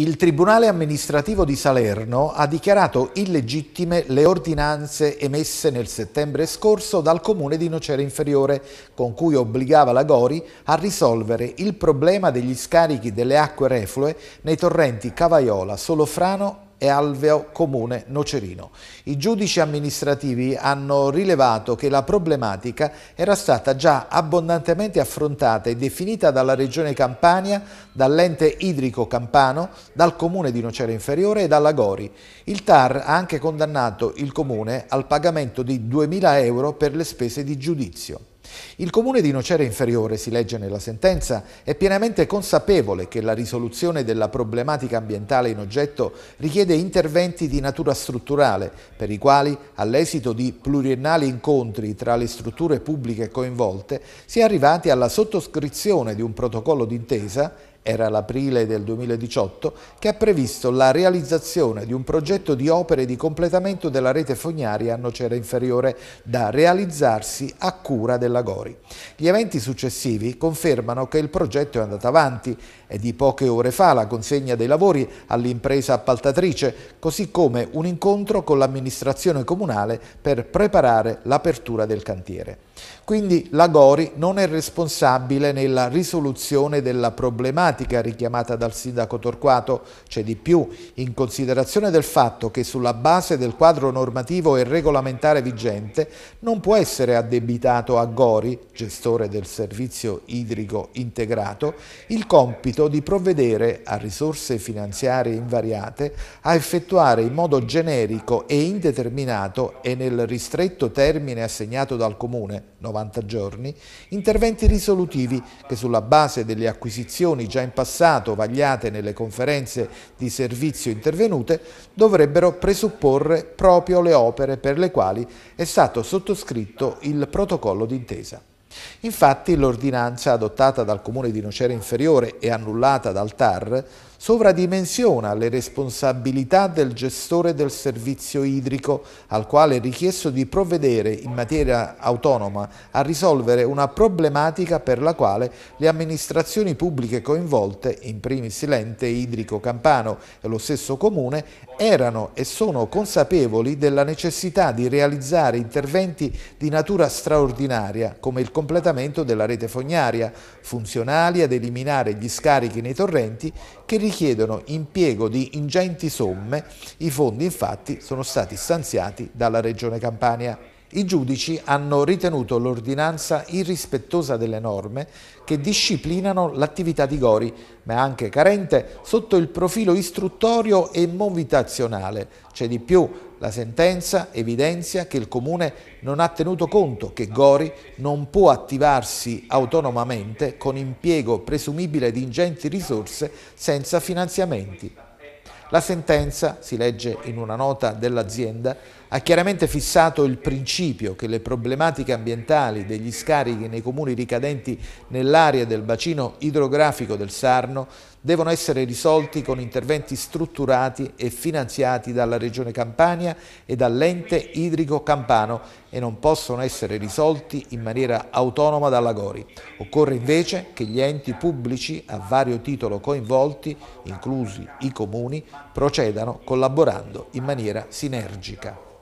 il Tribunale amministrativo di Salerno ha dichiarato illegittime le ordinanze emesse nel settembre scorso dal comune di Nocera Inferiore, con cui obbligava la Gori a risolvere il problema degli scarichi delle acque reflue nei torrenti Cavaiola, Solofrano e alveo comune Nocerino. I giudici amministrativi hanno rilevato che la problematica era stata già abbondantemente affrontata e definita dalla Regione Campania, dall'ente idrico campano, dal comune di Nocera Inferiore e dalla Gori. Il TAR ha anche condannato il comune al pagamento di 2.000 euro per le spese di giudizio. Il comune di Nocera Inferiore, si legge nella sentenza, è pienamente consapevole che la risoluzione della problematica ambientale in oggetto richiede interventi di natura strutturale, per i quali, all'esito di pluriennali incontri tra le strutture pubbliche coinvolte, si è arrivati alla sottoscrizione di un protocollo d'intesa era l'aprile del 2018, che ha previsto la realizzazione di un progetto di opere di completamento della rete fognaria a Nocera Inferiore da realizzarsi a cura della Gori. Gli eventi successivi confermano che il progetto è andato avanti e di poche ore fa la consegna dei lavori all'impresa appaltatrice, così come un incontro con l'amministrazione comunale per preparare l'apertura del cantiere. Quindi la Gori non è responsabile nella risoluzione della problematica richiamata dal sindaco Torquato, c'è di più, in considerazione del fatto che sulla base del quadro normativo e regolamentare vigente non può essere addebitato a Gori, gestore del servizio idrico integrato, il compito di provvedere a risorse finanziarie invariate a effettuare in modo generico e indeterminato e nel ristretto termine assegnato dal Comune 90 giorni, interventi risolutivi che sulla base delle acquisizioni già in passato vagliate nelle conferenze di servizio intervenute dovrebbero presupporre proprio le opere per le quali è stato sottoscritto il protocollo d'intesa. Infatti l'ordinanza adottata dal Comune di Nocera Inferiore e annullata dal TAR sovradimensiona le responsabilità del gestore del servizio idrico, al quale è richiesto di provvedere in materia autonoma a risolvere una problematica per la quale le amministrazioni pubbliche coinvolte, in primis l'ente idrico campano e lo stesso comune, erano e sono consapevoli della necessità di realizzare interventi di natura straordinaria, come il completamento della rete fognaria, funzionali ad eliminare gli scarichi nei torrenti che richiedono impiego di ingenti somme, i fondi infatti sono stati stanziati dalla Regione Campania. I giudici hanno ritenuto l'ordinanza irrispettosa delle norme che disciplinano l'attività di Gori, ma anche carente sotto il profilo istruttorio e movitazionale. C'è di più, la sentenza evidenzia che il Comune non ha tenuto conto che Gori non può attivarsi autonomamente con impiego presumibile di ingenti risorse senza finanziamenti. La sentenza, si legge in una nota dell'azienda, ha chiaramente fissato il principio che le problematiche ambientali degli scarichi nei comuni ricadenti nell'area del bacino idrografico del Sarno devono essere risolti con interventi strutturati e finanziati dalla Regione Campania e dall'ente idrico campano e non possono essere risolti in maniera autonoma dalla Gori. Occorre invece che gli enti pubblici a vario titolo coinvolti, inclusi i comuni, procedano collaborando in maniera sinergica.